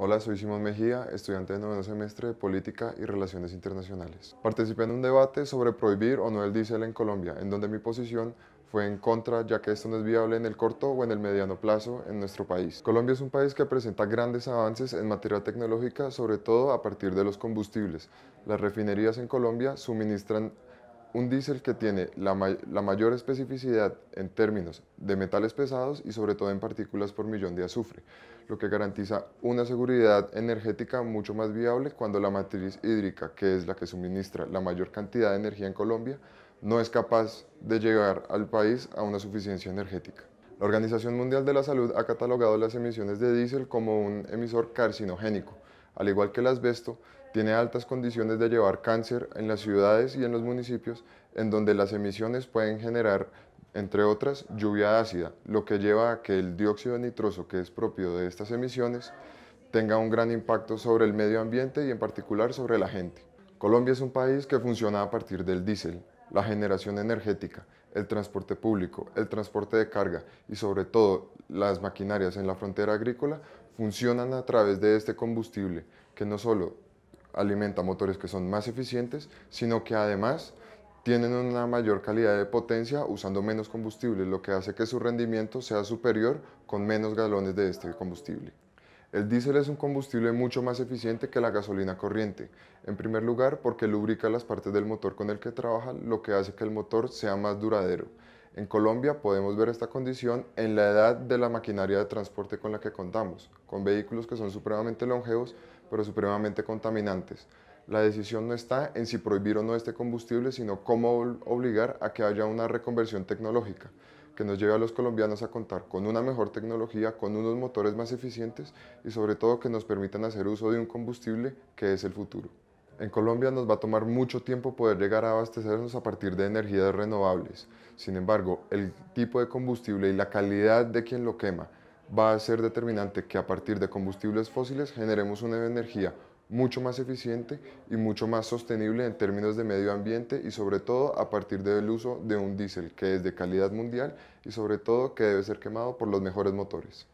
Hola, soy Simón Mejía, estudiante de noveno semestre de Política y Relaciones Internacionales. Participé en un debate sobre prohibir o no el diésel en Colombia, en donde mi posición fue en contra ya que esto no es viable en el corto o en el mediano plazo en nuestro país. Colombia es un país que presenta grandes avances en materia tecnológica, sobre todo a partir de los combustibles. Las refinerías en Colombia suministran un diésel que tiene la, mayor especificidad en términos de metales pesados y sobre todo en partículas por millón de azufre, lo que garantiza una seguridad energética mucho más viable cuando la matriz hídrica, que es la que suministra la mayor cantidad de energía en Colombia, no es capaz de llegar al país a una suficiencia energética. La Organización Mundial de la Salud ha catalogado las emisiones de diésel como un emisor carcinogénico, al igual que el asbesto, tiene altas condiciones de llevar cáncer en las ciudades y en los municipios, en donde las emisiones pueden generar, entre otras, lluvia ácida, lo que lleva a que el dióxido de nitroso que es propio de estas emisiones tenga un gran impacto sobre el medio ambiente y en particular sobre la gente. Colombia es un país que funciona a partir del diésel, la generación energética, el transporte público, el transporte de carga y sobre todo las maquinarias en la frontera agrícola funcionan a través de este combustible, que no solo alimenta motores que son más eficientes, sino que además tienen una mayor calidad de potencia usando menos combustible, lo que hace que su rendimiento sea superior con menos galones de este combustible. El diésel es un combustible mucho más eficiente que la gasolina corriente, en primer lugar porque lubrica las partes del motor con el que trabaja, lo que hace que el motor sea más duradero. En Colombia podemos ver esta condición en la edad de la maquinaria de transporte con la que contamos, con vehículos que son supremamente longevos, pero supremamente contaminantes. La decisión no está en si prohibir o no este combustible, sino cómo obligar a que haya una reconversión tecnológica que nos lleve a los colombianos a contar con una mejor tecnología, con unos motores más eficientes y sobre todo que nos permitan hacer uso de un combustible que es el futuro. En Colombia nos va a tomar mucho tiempo poder llegar a abastecernos a partir de energías renovables. Sin embargo, el tipo de combustible y la calidad de quien lo quema va a ser determinante que a partir de combustibles fósiles generemos una energía mucho más eficiente y mucho más sostenible en términos de medio ambiente y sobre todo a partir del uso de un diésel que es de calidad mundial y sobre todo que debe ser quemado por los mejores motores.